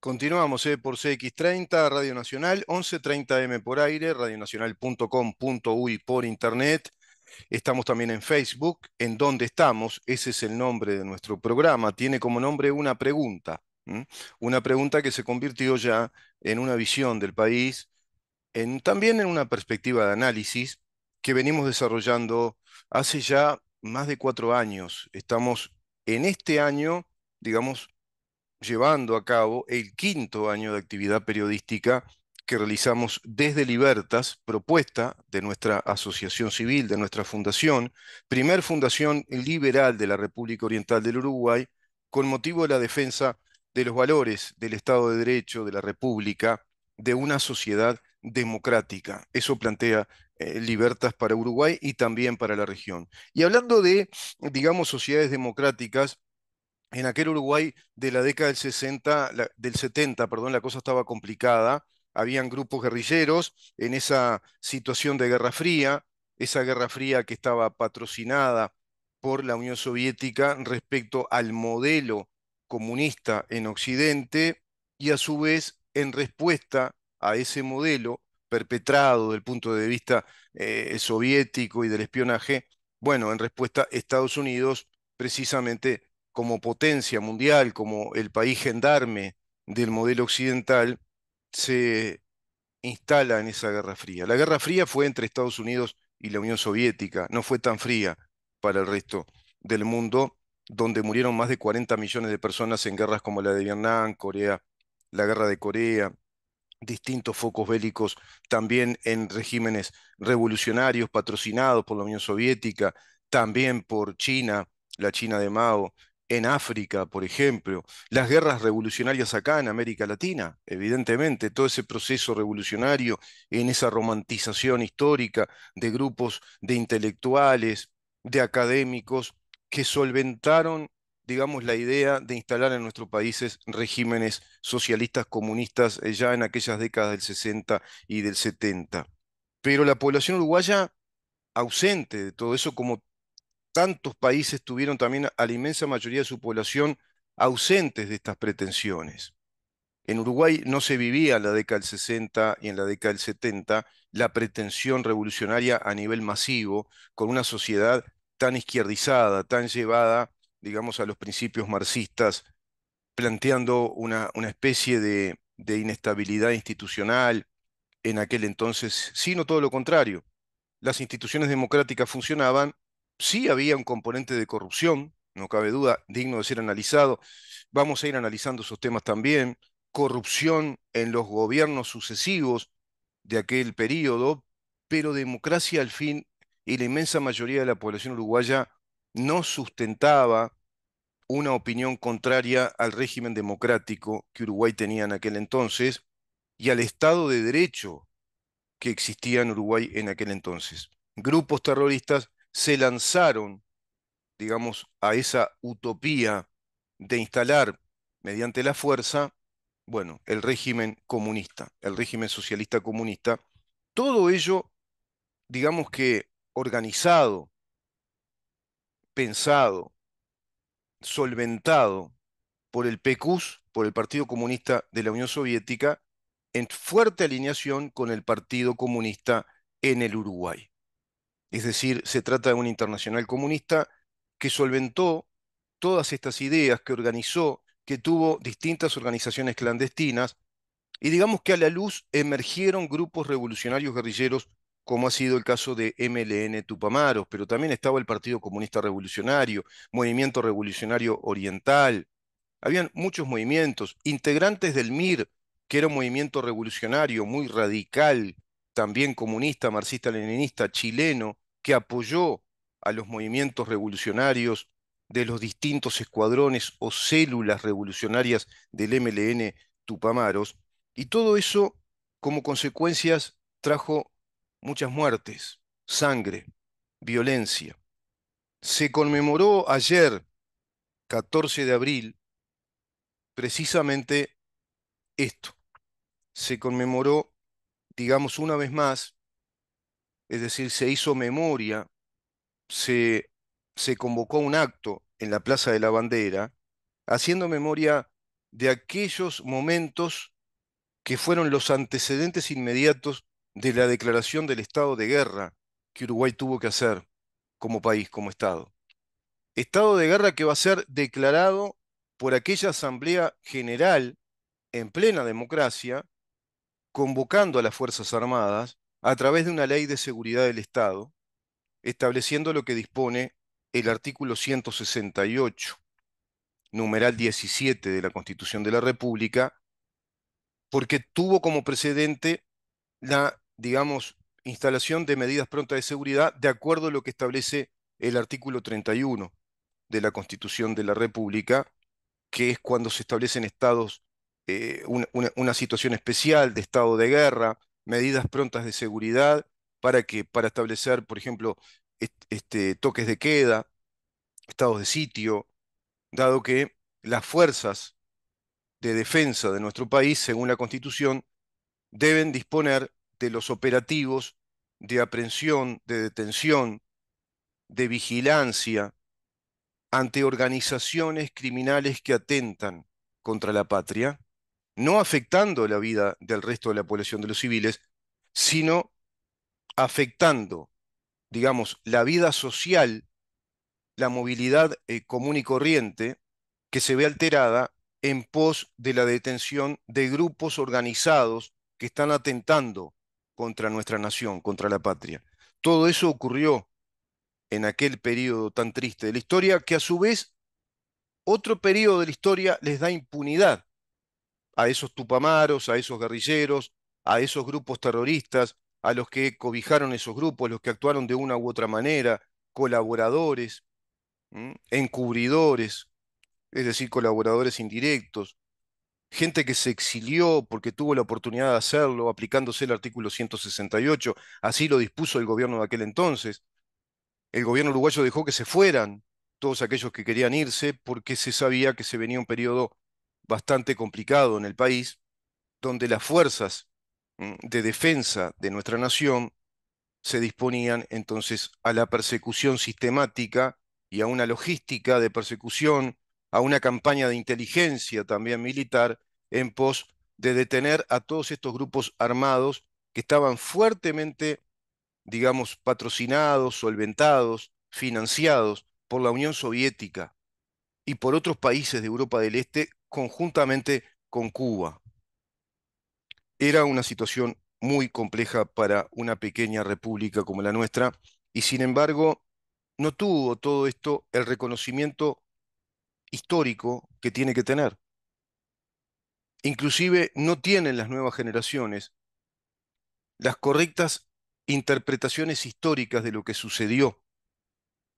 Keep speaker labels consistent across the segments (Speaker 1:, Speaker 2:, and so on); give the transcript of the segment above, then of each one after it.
Speaker 1: Continuamos eh, por CX30, Radio Nacional, 1130M por aire, radionacional.com.uy por internet. Estamos también en Facebook, en donde estamos, ese es el nombre de nuestro programa. Tiene como nombre una pregunta, una pregunta que se convirtió ya en una visión del país, en, también en una perspectiva de análisis que venimos desarrollando hace ya más de cuatro años. Estamos en este año, digamos, llevando a cabo el quinto año de actividad periodística que realizamos desde Libertas, propuesta de nuestra asociación civil, de nuestra fundación, primer fundación liberal de la República Oriental del Uruguay, con motivo de la defensa de los valores del Estado de Derecho, de la República, de una sociedad democrática. Eso plantea eh, Libertas para Uruguay y también para la región. Y hablando de, digamos, sociedades democráticas, en aquel Uruguay de la década del 60, del 70, perdón, la cosa estaba complicada. Habían grupos guerrilleros en esa situación de Guerra Fría, esa Guerra Fría que estaba patrocinada por la Unión Soviética respecto al modelo comunista en Occidente y a su vez en respuesta a ese modelo perpetrado del punto de vista eh, soviético y del espionaje, bueno, en respuesta Estados Unidos precisamente como potencia mundial, como el país gendarme del modelo occidental, se instala en esa Guerra Fría. La Guerra Fría fue entre Estados Unidos y la Unión Soviética, no fue tan fría para el resto del mundo, donde murieron más de 40 millones de personas en guerras como la de Vietnam, Corea, la Guerra de Corea, distintos focos bélicos también en regímenes revolucionarios patrocinados por la Unión Soviética, también por China, la China de Mao, en África, por ejemplo, las guerras revolucionarias acá en América Latina, evidentemente, todo ese proceso revolucionario en esa romantización histórica de grupos de intelectuales, de académicos, que solventaron, digamos, la idea de instalar en nuestros países regímenes socialistas comunistas eh, ya en aquellas décadas del 60 y del 70. Pero la población uruguaya ausente de todo eso, como tantos países tuvieron también a la inmensa mayoría de su población ausentes de estas pretensiones. En Uruguay no se vivía en la década del 60 y en la década del 70 la pretensión revolucionaria a nivel masivo, con una sociedad tan izquierdizada, tan llevada, digamos, a los principios marxistas, planteando una, una especie de, de inestabilidad institucional en aquel entonces, sino todo lo contrario. Las instituciones democráticas funcionaban, sí había un componente de corrupción, no cabe duda, digno de ser analizado. Vamos a ir analizando esos temas también. Corrupción en los gobiernos sucesivos de aquel periodo, pero democracia al fin y la inmensa mayoría de la población uruguaya no sustentaba una opinión contraria al régimen democrático que Uruguay tenía en aquel entonces y al Estado de Derecho que existía en Uruguay en aquel entonces. Grupos terroristas se lanzaron, digamos, a esa utopía de instalar mediante la fuerza, bueno, el régimen comunista, el régimen socialista comunista, todo ello, digamos que organizado, pensado, solventado por el PECUS, por el Partido Comunista de la Unión Soviética, en fuerte alineación con el Partido Comunista en el Uruguay. Es decir, se trata de una internacional comunista que solventó todas estas ideas, que organizó, que tuvo distintas organizaciones clandestinas, y digamos que a la luz emergieron grupos revolucionarios guerrilleros, como ha sido el caso de MLN Tupamaros, pero también estaba el Partido Comunista Revolucionario, Movimiento Revolucionario Oriental. Habían muchos movimientos, integrantes del MIR, que era un movimiento revolucionario muy radical, también comunista, marxista-leninista, chileno, que apoyó a los movimientos revolucionarios de los distintos escuadrones o células revolucionarias del MLN Tupamaros. Y todo eso, como consecuencias, trajo muchas muertes, sangre, violencia. Se conmemoró ayer, 14 de abril, precisamente esto. Se conmemoró digamos una vez más, es decir, se hizo memoria, se, se convocó un acto en la Plaza de la Bandera, haciendo memoria de aquellos momentos que fueron los antecedentes inmediatos de la declaración del estado de guerra que Uruguay tuvo que hacer como país, como Estado. Estado de guerra que va a ser declarado por aquella Asamblea General en plena democracia convocando a las Fuerzas Armadas a través de una ley de seguridad del Estado, estableciendo lo que dispone el artículo 168, numeral 17 de la Constitución de la República, porque tuvo como precedente la, digamos, instalación de medidas prontas de seguridad de acuerdo a lo que establece el artículo 31 de la Constitución de la República, que es cuando se establecen estados eh, una, situación especial de estado de guerra, medidas prontas de seguridad para, que, para establecer, por ejemplo, este, toques de queda, estados de sitio, dado que las fuerzas de defensa de nuestro país, según la Constitución, deben disponer de los operativos de aprehensión, de detención, de vigilancia ante organizaciones criminales que atentan contra la patria no afectando la vida del resto de la población de los civiles, sino afectando, digamos, la vida social, la movilidad eh, común y corriente, que se ve alterada en pos de la detención de grupos organizados que están atentando contra nuestra nación, contra la patria. Todo eso ocurrió en aquel periodo tan triste de la historia, que a su vez otro periodo de la historia les da impunidad a esos tupamaros, a esos guerrilleros, a esos grupos terroristas, a los que cobijaron esos grupos, los que actuaron de una u otra manera, colaboradores, encubridores, es decir, colaboradores indirectos, gente que se exilió porque tuvo la oportunidad de hacerlo, aplicándose el artículo 168, así lo dispuso el gobierno de aquel entonces. El gobierno uruguayo dejó que se fueran todos aquellos que querían irse porque se sabía que se venía un periodo bastante complicado en el país, donde las fuerzas mm, de defensa de nuestra nación se disponían entonces a la persecución sistemática y a una logística de persecución, a una campaña de inteligencia también militar en pos de detener a todos estos grupos armados que estaban fuertemente, digamos, patrocinados, solventados, financiados por la Unión Soviética, y por otros países de Europa del Este conjuntamente con Cuba. Era una situación muy compleja para una pequeña república como la nuestra y sin embargo no tuvo todo esto el reconocimiento histórico que tiene que tener. Inclusive no tienen las nuevas generaciones las correctas interpretaciones históricas de lo que sucedió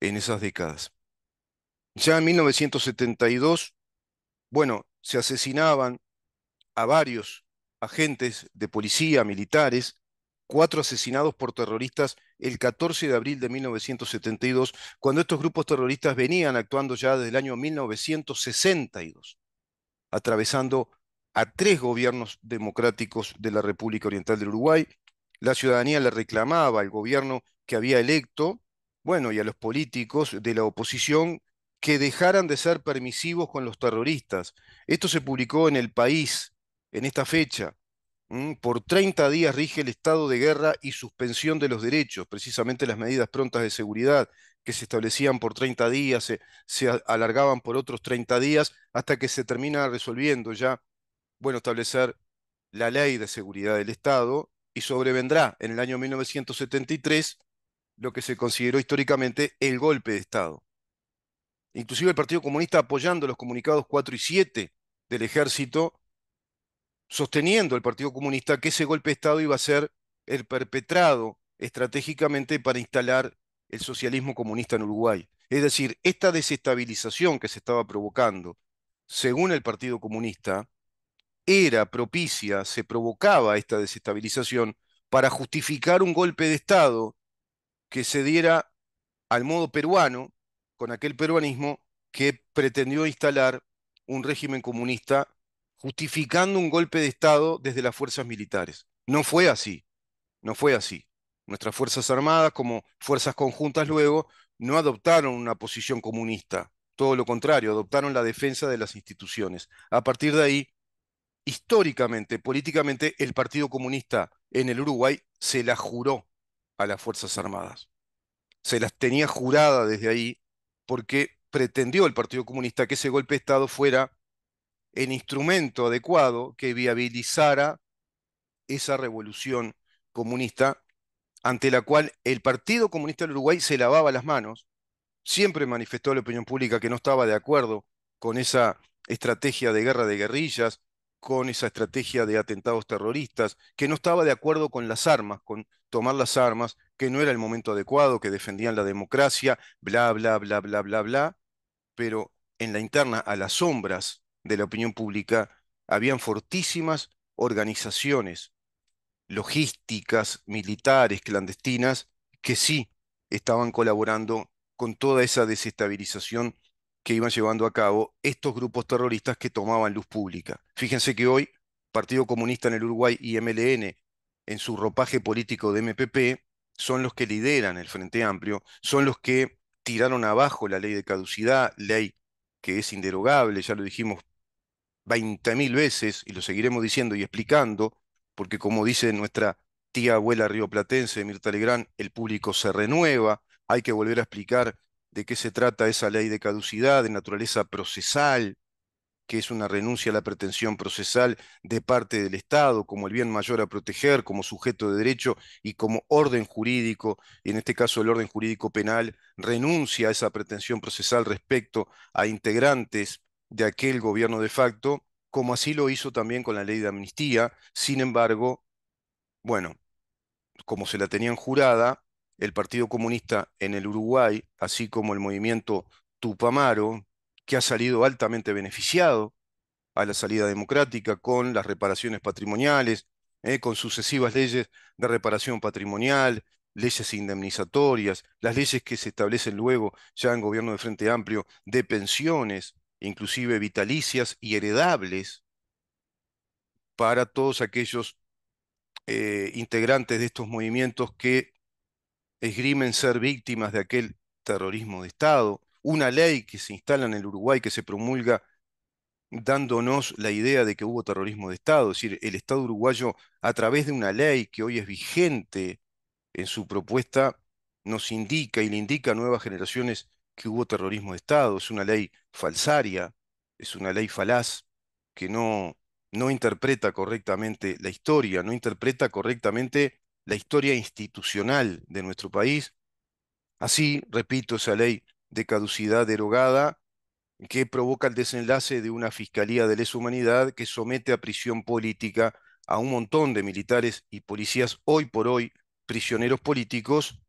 Speaker 1: en esas décadas. Ya en 1972, bueno, se asesinaban a varios agentes de policía, militares, cuatro asesinados por terroristas el 14 de abril de 1972, cuando estos grupos terroristas venían actuando ya desde el año 1962, atravesando a tres gobiernos democráticos de la República Oriental del Uruguay. La ciudadanía le reclamaba al gobierno que había electo, bueno, y a los políticos de la oposición que dejaran de ser permisivos con los terroristas. Esto se publicó en El País en esta fecha. Por 30 días rige el estado de guerra y suspensión de los derechos, precisamente las medidas prontas de seguridad que se establecían por 30 días, se, alargaban por otros 30 días hasta que se termina resolviendo ya, bueno, establecer la ley de seguridad del Estado y sobrevendrá en el año 1973 lo que se consideró históricamente el golpe de Estado inclusive el Partido Comunista apoyando los comunicados 4 y 7 del ejército, sosteniendo el Partido Comunista que ese golpe de Estado iba a ser el perpetrado estratégicamente para instalar el socialismo comunista en Uruguay. Es decir, esta desestabilización que se estaba provocando, según el Partido Comunista, era propicia, se provocaba esta desestabilización para justificar un golpe de Estado que se diera al modo peruano, con aquel peruanismo que pretendió instalar un régimen comunista justificando un golpe de Estado desde las fuerzas militares. No fue así, no fue así. Nuestras Fuerzas Armadas, como fuerzas conjuntas luego, no adoptaron una posición comunista, todo lo contrario, adoptaron la defensa de las instituciones. A partir de ahí, históricamente, políticamente, el Partido Comunista en el Uruguay se la juró a las Fuerzas Armadas. Se las tenía jurada desde ahí porque pretendió el Partido Comunista que ese golpe de Estado fuera el instrumento adecuado que viabilizara esa revolución comunista ante la cual el Partido Comunista del Uruguay se lavaba las manos, siempre manifestó a la opinión pública que no estaba de acuerdo con esa estrategia de guerra de guerrillas, con esa estrategia de atentados terroristas, que no estaba de acuerdo con las armas, con tomar las armas que no era el momento adecuado, que defendían la democracia, bla, bla, bla, bla, bla, bla, pero en la interna, a las sombras de la opinión pública, habían fortísimas organizaciones logísticas, militares, clandestinas, que sí estaban colaborando con toda esa desestabilización que iban llevando a cabo estos grupos terroristas que tomaban luz pública. Fíjense que hoy, Partido Comunista en el Uruguay y MLN, en su ropaje político de MPP, son los que lideran el Frente Amplio, son los que tiraron abajo la ley de caducidad, ley que es inderogable, ya lo dijimos 20.000 veces y lo seguiremos diciendo y explicando, porque como dice nuestra tía abuela rioplatense, Mirta Legrán, el público se renueva, hay que volver a explicar de qué se trata esa ley de caducidad, de naturaleza procesal, que es una renuncia a la pretensión procesal de parte del Estado como el bien mayor a proteger, como sujeto de derecho y como orden jurídico, y en este caso el orden jurídico penal, renuncia a esa pretensión procesal respecto a integrantes de aquel gobierno de facto, como así lo hizo también con la ley de amnistía. Sin embargo, bueno, como se la tenían jurada, el Partido Comunista en el Uruguay, así como el movimiento Tupamaro, que ha salido altamente beneficiado a la salida democrática con las reparaciones patrimoniales, eh, con sucesivas leyes de reparación patrimonial, leyes indemnizatorias, las leyes que se establecen luego ya en gobierno de Frente Amplio de pensiones, inclusive vitalicias y heredables, para todos aquellos eh, integrantes de estos movimientos que esgrimen ser víctimas de aquel terrorismo de Estado, una ley que se instala en el Uruguay, que se promulga dándonos la idea de que hubo terrorismo de Estado, es decir, el Estado uruguayo a través de una ley que hoy es vigente en su propuesta nos indica y le indica a nuevas generaciones que hubo terrorismo de Estado, es una ley falsaria, es una ley falaz que no, no interpreta correctamente la historia, no interpreta correctamente la historia institucional de nuestro país. Así, repito, esa ley de caducidad derogada que provoca el desenlace de una fiscalía de lesa humanidad que somete a prisión política a un montón de militares y policías hoy por hoy prisioneros políticos,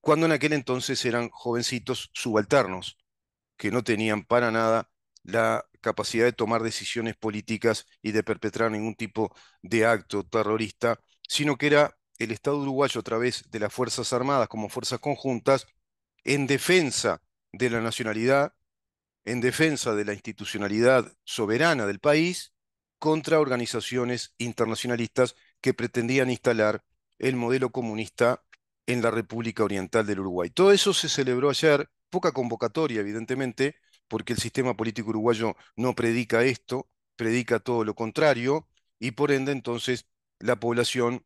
Speaker 1: cuando en aquel entonces eran jovencitos subalternos, que no tenían para nada la capacidad de tomar decisiones políticas y de perpetrar ningún tipo de acto terrorista, sino que era el Estado uruguayo a través de las Fuerzas Armadas como fuerzas conjuntas en defensa de la nacionalidad en defensa de la institucionalidad soberana del país contra organizaciones internacionalistas que pretendían instalar el modelo comunista en la República Oriental del Uruguay. Todo eso se celebró ayer, poca convocatoria evidentemente, porque el sistema político uruguayo no predica esto, predica todo lo contrario, y por ende entonces la población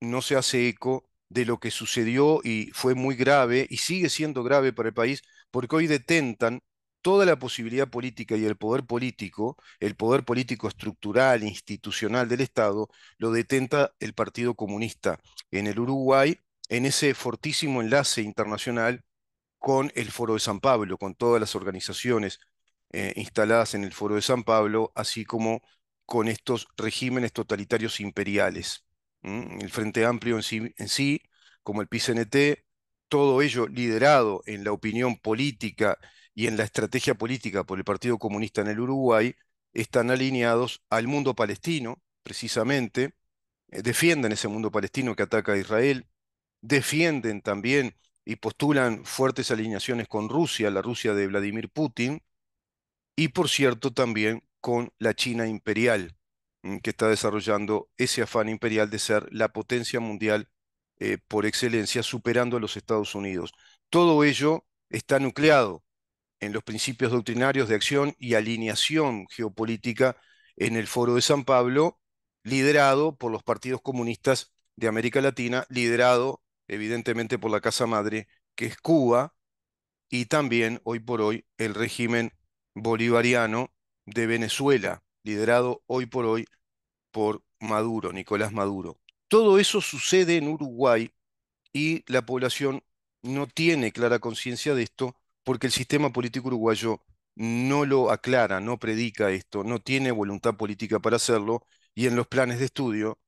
Speaker 1: no se hace eco de lo que sucedió y fue muy grave y sigue siendo grave para el país, porque hoy detentan toda la posibilidad política y el poder político, el poder político estructural, institucional del Estado, lo detenta el Partido Comunista en el Uruguay, en ese fortísimo enlace internacional con el Foro de San Pablo, con todas las organizaciones eh, instaladas en el Foro de San Pablo, así como con estos regímenes totalitarios imperiales. Mm, el Frente Amplio en sí, como el PCNT, todo ello liderado en la opinión política y en la estrategia política por el Partido Comunista en el Uruguay, están alineados al mundo palestino, precisamente, eh, defienden ese mundo palestino que ataca a Israel, defienden también y postulan fuertes alineaciones con Rusia, la Rusia de Vladimir Putin, y por cierto también con la China imperial, Mm, que está desarrollando ese afán imperial de ser la potencia mundial eh, por excelencia, superando a los Estados Unidos. Todo ello está nucleado en los principios doctrinarios de acción y alineación geopolítica en el Foro de San Pablo, liderado por los partidos comunistas de América Latina, liderado evidentemente por la Casa Madre, que es Cuba, y también hoy por hoy el régimen bolivariano de Venezuela, liderado hoy por hoy por Maduro, Nicolás Maduro. Todo eso sucede en Uruguay y la población no tiene clara conciencia de esto porque el sistema político uruguayo no lo aclara, no predica esto, no tiene voluntad política para hacerlo y en los planes de estudio,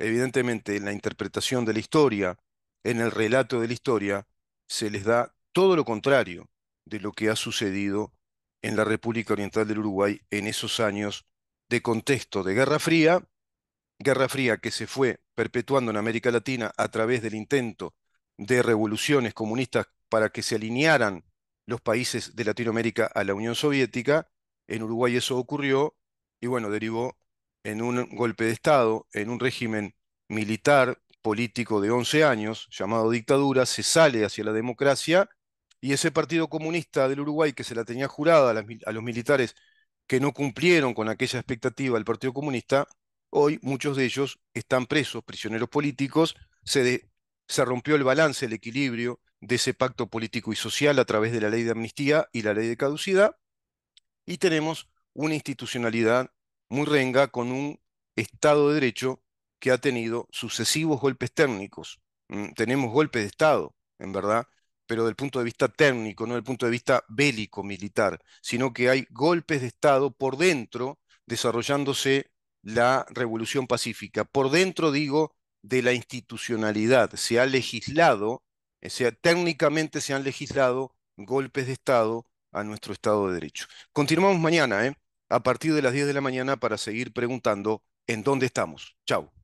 Speaker 1: evidentemente en la interpretación de la historia, en el relato de la historia, se les da todo lo contrario de lo que ha sucedido en la República Oriental del Uruguay en esos años de contexto de Guerra Fría Guerra Fría que se fue perpetuando en América Latina a través del intento de revoluciones comunistas para que se alinearan los países de Latinoamérica a la Unión Soviética. En Uruguay eso ocurrió y bueno, derivó en un golpe de Estado, en un régimen militar político de 11 años, llamado dictadura, se sale hacia la democracia y ese Partido Comunista del Uruguay que se la tenía jurada a, los militares que no cumplieron con aquella expectativa el Partido Comunista, Hoy muchos de ellos están presos, prisioneros políticos, se, rompió el balance, el equilibrio de ese pacto político y social a través de la ley de amnistía y la ley de caducidad, y tenemos una institucionalidad muy renga con un Estado de Derecho que ha tenido sucesivos golpes técnicos. Mm, tenemos golpes de Estado, en verdad, pero del punto de vista técnico, no del punto de vista bélico militar, sino que hay golpes de Estado por dentro desarrollándose la revolución pacífica. Por dentro, digo, de la institucionalidad. Se ha legislado, o eh, sea, técnicamente se han legislado golpes de Estado a nuestro Estado de Derecho. Continuamos mañana, ¿eh? a partir de las 10 de la mañana, para seguir preguntando en dónde estamos. Chao.